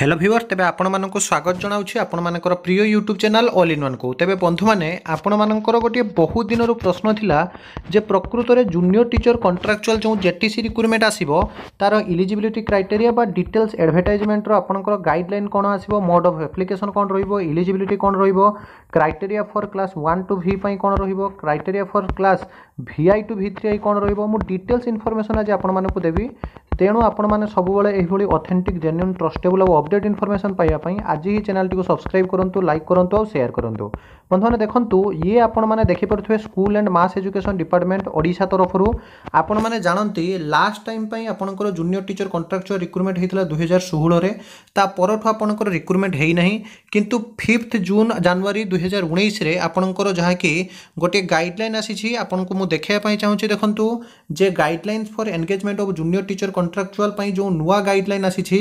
Hello viewer তবে আপনার স্বাগত জনাওছি আপনার প্রিয় YouTube channel all in one কু তবে বন্ধু মানে আপনার গোটিয়ে বহু দিনর প্রশ্ন লা যে প্রকৃতরে জুনিয়র টিচর কন্ট্রাকচুয়াল যে জেটিসি রিক্রুটমেন্ট আসব তার ইলিজিবিলিটি ক্রাইটেরিয়া বা ডিটেলস আডভার্টাইজমেন্টর আপনার গাইডলাইন কোণ আসব মোড অফ আপ্লিকেশন কোণ রহব ইলিজিবিলিটি কোণ রহব criteria for class one to V পাই কোণ রহব criteria for class V I to V three I কোণ রহব মু ডিটেলস ইনফরমেশন আজ আপনার দেবি ତେଣୁ ଆପଣମାନେ ସବୁବେଳେ ଏହିଭଳି ଅଥେଣ୍ଟିକ୍ ଜେନ୍ୟୁନ୍ ଟ୍ରଷ୍ଟେବୁଲ୍ ଆଉ ଅପଡ଼େଟ୍ ଇନ୍ଫର୍ମେସନ୍ ପାଇବା ପାଇଁ ଆଜି ଏହି ଚ୍ୟାନେଲ୍ଟିକୁ ସବସ୍କ୍ରାଇବ୍ କରନ୍ତୁ ଲାଇକ୍ କରନ୍ତୁ ଆଉ ସେୟାର୍ କରନ୍ତୁ বন্ধুମାନେ ଦେଖନ୍ତୁ ଇଏ ଆପଣମାନେ ଦେଖିପାରୁଥିବେ school and mass education department Odisha ତରଫରୁ ଆପଣମାନେ ଜାଣନ୍ତି ଲାଷ୍ଟ ଟାଇମ୍ ପାଇଁ ଆପଣଙ୍କର ଜୁନିୟର ଟିଚର କଣ୍ଟ୍ରାକ୍ଚୁଆଲ ରିକ୍ରୁଟମେଣ୍ଟ ହୋଇଥିଲା ଦୁଇହଜାର ଷୋହଳରେ ତା ପରଠୁ ଆପଣଙ୍କର ରିକ୍ରୁଟମେଣ୍ଟ ହୋଇନାହିଁ କିନ୍ତୁ ଫିଫ୍ଥ ଜୁନ୍ ଜାନୁଆରୀ ଦୁଇହଜାର ଉଣେଇଶରେ ଆପଣଙ୍କର ଯାହାକି ଗୋଟିଏ ଗାଇଡ଼ଲାଇନ୍ ଆସିଛି ଆପଣଙ୍କୁ ମୁଁ ଦେଖାଇବା ପାଇଁ ଚାହୁଁଛି ଦେଖନ୍ତୁ ଯେ guidelines for engagement of junior teacher contractual ପାଇଁ ଯେଉଁ ନୂଆ ଗାଇଡ଼ଲାଇନ୍ ଆସିଛି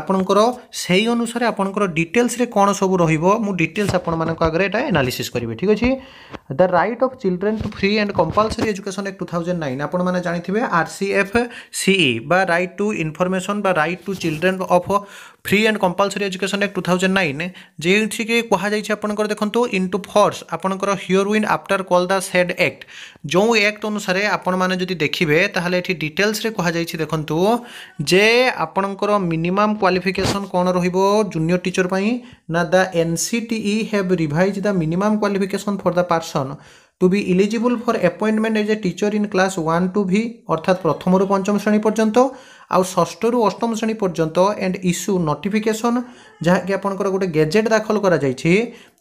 ଆପଣଙ୍କର ସେହି ଅନୁସାରେ ଆପଣଙ୍କର ଡିଟେଲ୍ସରେ କ'ଣ ସବୁ ରହିବ ମୁଁ ଡିଟେଲ୍ସ ଆପଣମାନଙ୍କ ଆଗରେ ଏଇଟା ଏନାଲିସିସ୍ ଆନାଲିସିସ୍ କରିବେ ଠିକ୍ ଅଛି the right of children to free and compulsory education act two thousand nine ଆପଣମାନେ ଜାଣିଥିବେ ଆର୍ ସି ଏଫ୍ ସିଇ ବା ରାଇଟ୍ ଟୁ ଇନଫର୍ମେସନ୍ ବା right to children of free and compulsory education act two thousand nine যেটিকে কুহযাইছে আপনার দেখুন into force আপনার hereinafter called the said act যে আক্ট অনুসারে আপনার যদি দেখবে তাহলে এটি ডিটেলসরে কুহযাইছে দেখুন যে আপনার মিনিমাম কোয়ালিফিকেসন কোণ রহব জুনিয়র টিচর পাই না the NCTE have revise the minimum qualification for the person to be eligible for appointment as a teacher in class one to V অর্থাৎ প্রথম পঞ্চম শ্রেণী পর্যন্ত আউ ষষ্ঠরু অষ্টম শ্রেণী পর্যন্ত এন্ড ইস্যু নোটিফিকেসন যাকি আপনার গোটে গেজেট দাখল করা যাই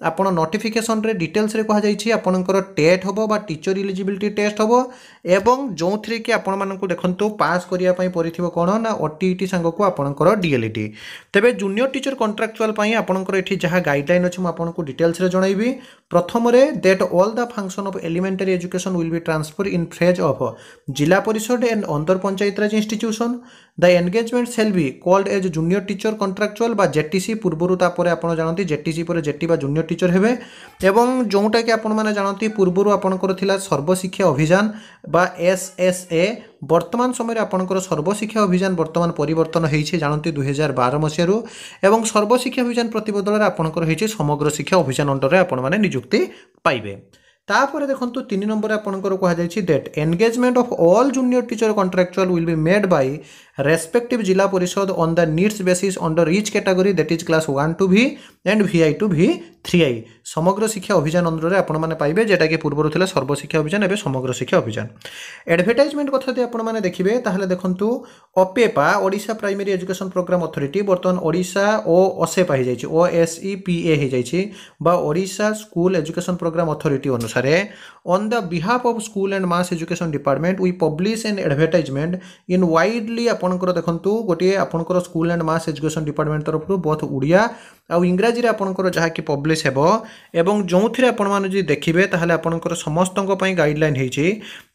আপনার নোটিফিকেসনরে ডিটেলসরে কুহযাই আপনার টেট হব বা টিচর ইলিজিবিলিটি টেস্ট হব এবং যে কি আপনার দেখুন পাস করা পড়ি কোণ না ওটিইটি সাংকু আপনার ডিএলইটি তবে জুনিয়র টিচর কন্ট্রাকচুয়াল আপনার এটি যা গাইডলাইন অছে আপনার ডিটেলসরে জনাইবি প্রথমে that all the function of elementary education will be transfer in phrase of Zilla Parishad and under Panchayat Raj institution the engagement shall be called as junior teacher contractual ବା ଜେଟିସି ପୂର୍ବରୁ ତାପରେ ଆପଣ ଜାଣନ୍ତି ଜେଟିସି ପରେ ଜେଟି ବା ଜୁନିୟର ଟିଚର ହେବେ ଏବଂ ଯେଉଁଟାକି ଆପଣମାନେ ଜାଣନ୍ତି ପୂର୍ବରୁ ଆପଣଙ୍କର ଥିଲା ସର୍ବଶିକ୍ଷା ଅଭିଯାନ ବା ଏସ୍ ଏସ୍ ଏ ବର୍ତ୍ତମାନ ସମୟରେ ଆପଣଙ୍କର ସର୍ବଶିକ୍ଷା ଅଭିଯାନ ବର୍ତ୍ତମାନ ପରିବର୍ତ୍ତନ ହେଇଛି ଜାଣନ୍ତି ଦୁଇହଜାର ବାର ମସିହାରୁ ଏବଂ ସର୍ବଶିକ୍ଷା ଅଭିଯାନ ପ୍ରତିବଦଳରେ ଆପଣଙ୍କର ହେଇଛି ସମଗ୍ର ଶିକ୍ଷା ଅଭିଯାନ ଅଣ୍ଡରରେ ଆପଣମାନେ ନିଯୁକ୍ତି ପାଇବେ ତାପରେ ଦେଖନ୍ତୁ ତିନି ନମ୍ବରରେ ଆପଣଙ୍କର କୁହାଯାଇଛି that engagement of all junior teacher contractual will be made by respective Jilla Parishad on the needs basis under each category that is class 1 to V and VI to V3I সমগ্র শিক্ষা অভিযান অন্তরে আপনার পাইবে যেটাকি পূর্বর লা সর্বশিক্ষা অভিযান এবে সমগ্র শিক্ষা অভিযান আডভার্টাইজমেন্ট কথা যদি আপনার দেখবে তাহলে দেখুন OPEPA Odisha primary education programme authority বর্তমান ওড়শা ও অসেপা হয়ে যাই ও এস ই পি এ হয়ে যাই বা Odisha school education programme authority অনুসারে on the behalf of school and mass education department we publish an advertisement in widely আপনার ଆପଣଙ୍କର ଦେଖନ୍ତୁ ଗୋଟିଏ ଆପଣଙ୍କର school and mass education department ତରଫରୁ ବହୁତ ଓଡ଼ିଆ ଆଉ ଇଂରାଜୀରେ ଆପଣଙ୍କର ଯାହାକି ପବ୍ଲିଶ ହେବ ଏବଂ ଯେଉଁଥିରେ ଆପଣମାନେ ଯଦି ଦେଖିବେ ତାହେଲେ ଆପଣଙ୍କର ସମସ୍ତଙ୍କ ପାଇଁ ଗାଇଡ଼ଲାଇନ୍ ହେଇଛି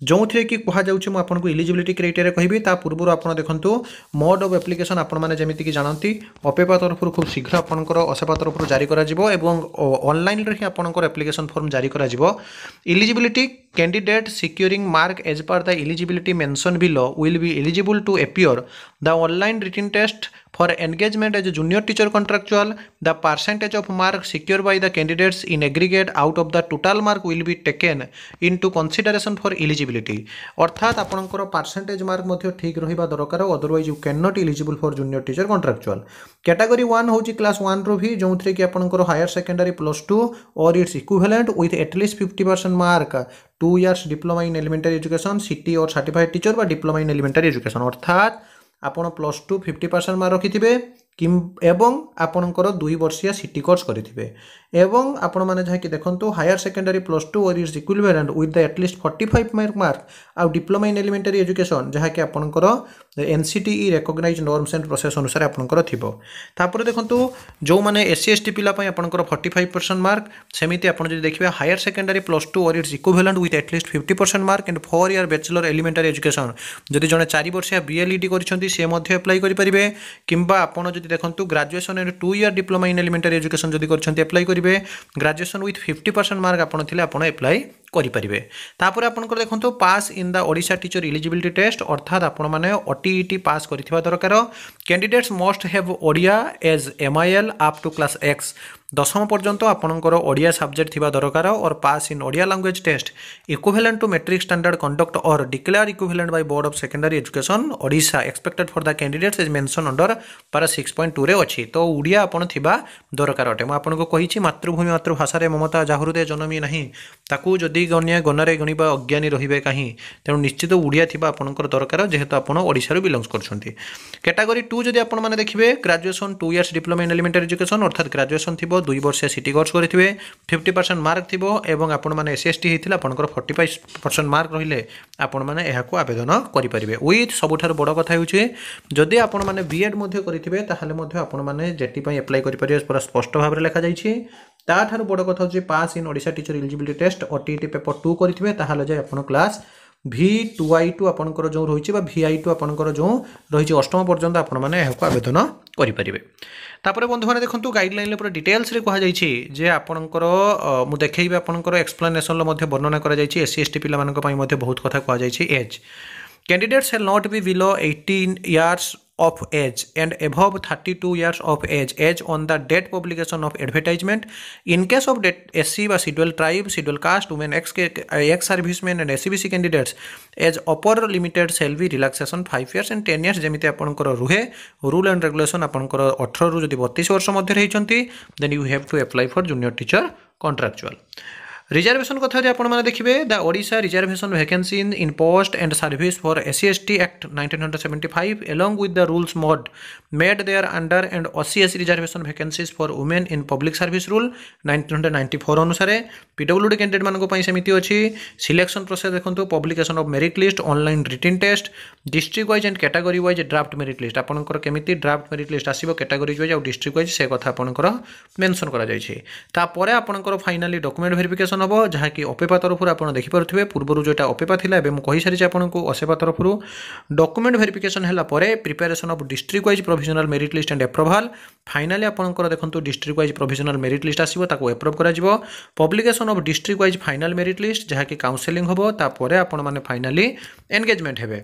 ଯେଉଁଥିରେ କି କୁହାଯାଉଛି ମୁଁ ଆପଣଙ୍କୁ ଇଲିଜିବିଲିଟି କ୍ରାଇଟେରିଆ କହିବି ତା ପୂର୍ବରୁ ଆପଣ ଦେଖନ୍ତୁ ମୋଡ୍ ଅଫ୍ ଆପ୍ଲିକେସନ୍ ଆପଣମାନେ ଯେମିତିକି ଜାଣନ୍ତି ଅପେପା ତରଫରୁ ଖୁବ୍ ଶୀଘ୍ର ଆପଣଙ୍କର ଅସେପା ତରଫରୁ ଜାରି କରାଯିବ ଏବଂ ଅନଲାଇନ୍ରେ ହିଁ ଆପଣଙ୍କର ଆପ୍ଲିକେସନ୍ ଫର୍ମ ଜାରି କରାଯିବ eligibility candidate securing mark as per the eligibility mentioned below will be eligible to appear the online written test For engagement as a junior teacher contractual, the percentage of mark secured by the candidates in aggregate out of the total mark will be taken into consideration for eligibility. অর্থাৎ আপনার percentage mark মধ্যে ঠিক রহবা দরকার otherwise you can not eligible for junior teacher contractual category one হচ্ছে class ওয়ানরু V ଯେଉଁଥିରେ କି ଆପଣଙ୍କର higher secondary plus two or its equivalent with at least fifty percent mark two years diploma in elementary education CT or certified teacher বা diploma in elementary education অর্থাৎ ଆପଣ plus two fifty percent mark ରଖିଥିବେ ଏବଂ ଆପଣଙ୍କର ଦୁଇ ବର୍ଷିଆ C T course କରିଥିବେ এবং ଆପଣମାନେ ଯାହାକି ଦେଖନ୍ତୁ higher secondary plus two or is equivalent with the at least forty five mark mark ଆଉ ଡିପ୍ଲୋମା ଇନ୍ ଏଲିମେଣ୍ଟାରୀ ଏଜୁକେସନ୍ ଯାହାକି ଆପଣଙ୍କର N C T E recognize norms and process ଅନୁସାରେ ଆପଣଙ୍କର ଥିବ ତାପରେ ଦେଖନ୍ତୁ ଯେଉଁମାନେ ଏସ୍ ସି ଏସ୍ ଟି ପିଲା ପାଇଁ ଆପଣଙ୍କର ଫର୍ଟି ଫାଇଭ୍ ପରସେଣ୍ଟ ମାର୍କ ସେମିତି ଆପଣ ଯଦି ଦେଖିବେ higher secondary plus two or is equivalent with at least fifty percent mark and four year bachelor elementary education ଯଦି ଜଣେ ଚାରି ବର୍ଷିଆ ବିଏଲ୍ଇଡ଼ି କରିଛନ୍ତି ସେ ମଧ୍ୟ ଆପ୍ଲାଏ କରିପାରିବେ କିମ୍ବା ଆପଣ ଯଦି ଦେଖନ୍ତୁ graduation and two year diploma in elementary education ଯଦି କରିଛନ୍ତି ଆପ୍ଲାଏ କରିବେ କରିବେ graduation with fifty percent mark ଆପଣ ଥିଲେ ଆପଣ ଆପ୍ଲାଏ করিপারে তাপরে আপনার দেখুন pass in the Odisha teacher eligibility test অর্থাৎ আপনার অটিইটি পাস করে দরকার candidates must have Odia as MIL up to class X দশম পর্যন্ত আপনার ওড়িয়া সাবজেক্ট থাকা দরকার or pass in Odia language test equivalent to matric standard conduct or declare equivalent by board of secondary education Odisha expected for the candidates is mention under para six point টুরে অছি তো ওড়িয়া আপনার থাকা দরকার অটে মু আপনার কিন্তু মাতৃভূমি মাতৃভাষার মমতা জাহৃদয় জনমি না তাকে যদি ଅଦିଗଣ୍ୟା ଗଣାରେ ଗଣିବା ଅଜ୍ଞାନୀ ରହିବେ କାହିଁ ତେଣୁ ନିଶ୍ଚିତ ଓଡ଼ିଆ ଥିବା ଆପଣଙ୍କର ଦରକାର ଯେହେତୁ ଆପଣ ଓଡ଼ିଶାରୁ ବିଲଙ୍ଗସ୍ କରୁଛନ୍ତି କ୍ୟାଟାଗୋରୀ ଟୁ ଯଦି ଆପଣମାନେ ଦେଖିବେ graduation two years diploma in elementary education ଅର୍ଥାତ୍ ଗ୍ରାଜୁଏସନ୍ ଥିବ ଦୁଇ ବର୍ଷିଆ ସିଟି କୋର୍ସ କରିଥିବେ ଫିଫ୍ଟି ପରସେଣ୍ଟ ମାର୍କ ଥିବ ଏବଂ ଆପଣମାନେ ଏସ୍ ଏସ୍ ଟି ହେଇଥିଲେ ଆପଣଙ୍କର ଫର୍ଟି ଫାଇଭ୍ ପରସେଣ୍ଟ ମାର୍କ ରହିଲେ ଆପଣମାନେ ଏହାକୁ ଆବେଦନ କରିପାରିବେ ୱିଥ୍ ସବୁଠାରୁ ବଡ଼ କଥା ହେଉଛି ଯଦି ଆପଣମାନେ ବିଏଡ଼୍ ମଧ୍ୟ କରିଥିବେ ତାହେଲେ ମଧ୍ୟ ଆପଣମାନେ ଜେଟି ପାଇଁ ଆପ୍ଲାଏ କରିପାରିବେ ପୁରା ସ୍ପଷ୍ଟ ଭାବରେ ଲେଖାଯାଇଛି ତାଠାରୁ ବଡ଼ କଥା ହେଉଛି pass in Odisha teacher eligibility test O T T paper two କରିଥିବେ ତାହେଲେ ଯାଇ ଆପଣ class V to I to ଆପଣଙ୍କର ଯେଉଁ ରହିଛି ବା ଭି ଆଇ ଟୁ ଆପଣଙ୍କର ଯେଉଁ ରହିଛି ଅଷ୍ଟମ ପର୍ଯ୍ୟନ୍ତ ଆପଣମାନେ ଏହାକୁ ଆବେଦନ କରିପାରିବେ ତାପରେ ବନ୍ଧୁମାନେ ଦେଖନ୍ତୁ ଗାଇଡ଼ଲାଇନ୍ରେ ପୁରା ଡିଟେଲ୍ସରେ କୁହାଯାଇଛି ଯେ ଆପଣଙ୍କର ମୁଁ ଦେଖେଇବି ଆପଣଙ୍କର ଏକ୍ସପ୍ଲାନେସନ୍ର ମଧ୍ୟ ବର୍ଣ୍ଣନା କରାଯାଇଛି ଏସ୍ ସି ଏସ୍ ଟି ପିଲାମାନଙ୍କ ପାଇଁ ମଧ୍ୟ ବହୁତ କଥା କୁହାଯାଇଛି age candidates shall not be below eighteen years of age and above 32 years of age age on the date publication of advertisement in case of SC বা scheduled tribe scheduled caste women ex ex servicemen and SCBC candidates age upper limited salary relaxation 5 years and 10 years যেমিতি আপনার রুহে rule and regulation আপনার অঠর যদি বতিশ বর্ষ মধ্যে হয়েছেন then you have to apply for junior teacher contractual reservation କଥା ଯଦି ଆପଣମାନେ ଦେଖିବେ the Odisha reservation vacancy in in post and service for S C S T act nineteen hundred seventy five along with the rules mod made there under and O C S reservation vacancies for women in public service rule nineteen hundred ninety four ଅନୁସାରେ P WD କ୍ୟାଣ୍ଡିଡେଟ୍ମାନଙ୍କ ପାଇଁ ସେମିତି ଅଛି selection process ଦେଖନ୍ତୁ publication of merit list online written test district wise and category wise draft merit list ଆପଣଙ୍କର କେମିତି draft merit list ଆସିବ category wise ଆଉ ଡିଷ୍ଟ୍ରିକ୍ଟ ୱାଇଜ୍ ସେ କଥା ଆପଣଙ୍କର ମେନ୍ସନ୍ କରାଯାଇଛି ତାପରେ ଆପଣଙ୍କର ଫାଇନାଲି ଡକୁମେଣ୍ଟ ଭେରିଫିକେସନ୍ ନେବ ଯାହାକି ଅପେପା ତରଫରୁ ଆପଣ ଦେଖିପାରୁଥିବେ ପୂର୍ବରୁ ଯେଉଁଟା ଅପେପା ଥିଲା ଏବେ ମୁଁ କହିସାରିଛି ଆପଣଙ୍କୁ ଅସେପା ତରଫରୁ ଡକୁମେଣ୍ଟ ଭେରିଫିକେସନ୍ ହେଲା ପରେ preparation of district wise provisional merit list and approval finally ଆପଣଙ୍କର ଦେଖନ୍ତୁ district wise provisional merit list ଆସିବ ତାକୁ ଏପ୍ରୁଭ୍ କରାଯିବ publication of district wise final merit list ଯାହାକି କାଉନ୍ସେଲିଂ ହେବ ତାପରେ ଆପଣମାନେ ଫାଇନାଲି ଏନ୍ଗେଜମେଣ୍ଟ ହେବେ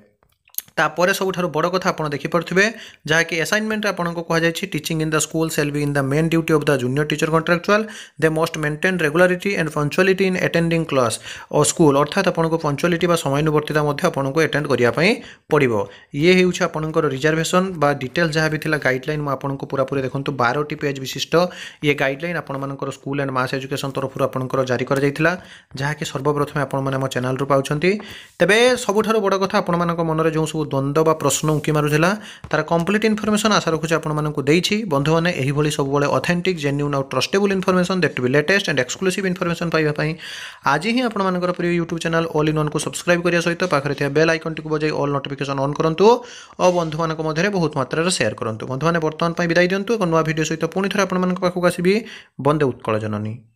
ତାପରେ ସବୁଠାରୁ ବଡ଼ କଥା ଆପଣ ଦେଖିପାରୁଥିବେ ଯାହାକି ଆସାଇନମେଣ୍ଟରେ ଆପଣଙ୍କୁ କୁହାଯାଇଛି teaching in the school shall be in the main duty of the junior teacher contractual they must maintain regularity and punctuality in attending class ଓ ସ୍କୁଲ ଅର୍ଥାତ୍ ଆପଣଙ୍କୁ ପଞ୍ଚୁଆଲିଟି ବା ସମୟାନୁବର୍ତ୍ତିତା ମଧ୍ୟ ଆପଣଙ୍କୁ ଆଟେଣ୍ଡ କରିବା ପାଇଁ ପଡ଼ିବ ଇଏ ହେଉଛି ଆପଣଙ୍କର ରିଜର୍ଭେସନ୍ ବା ଡିଟେଲ୍ ଯାହା ବି ଥିଲା ଗାଇଡ଼ଲାଇନ୍ ମୁଁ ଆପଣଙ୍କୁ ପୁରାପୁରି ଦେଖନ୍ତୁ ବାରଟି ପେଜ୍ ବିଶିଷ୍ଟ ଇଏ ଗାଇଡ଼ଲାଇନ୍ ଆପଣମାନଙ୍କର ସ୍କୁଲ ଆଣ୍ଡ ମାସ୍ ଏଜୁକେସନ୍ ତରଫରୁ ଆପଣଙ୍କର ଜାରି କରାଯାଇଥିଲା ଯାହାକି ସର୍ବପ୍ରଥମେ ଆପଣମାନେ ଆମ ଚ୍ୟାନେଲରୁ ପାଉଛନ୍ତି ତେବେ ସବୁଠାରୁ ବଡ଼ କଥା ଆପଣମାନଙ୍କ ମନରେ ଯେଉଁ ସବୁ দ্বন্দ্ব বা প্রশ্ন উঁকি মারুলা তার কমপ্লিট ইনফরমেশন আশা রাখুছি আপনার দিয়েছি বন্ধু মানে এইভাবে সবুলে অথেন্টিক জেনুইন আউ trustable information that be latest and exclusive information পাইবা আজ হি আপনার প্রিয় YouTube channel all in one subscribe করা সহ পাখে বেল আইকনটি বজাই অল নোটিফিকেশন অন করতু ও বন্ধু মান মধ্যে বহু মাত্রার সেয়ার করতু বন্ধু মানে বর্তমান বিদায় দিও এক নয় ভিডিও সহ পুঁ থে আপনার পাখক আসবি বন্দে উৎকল জননী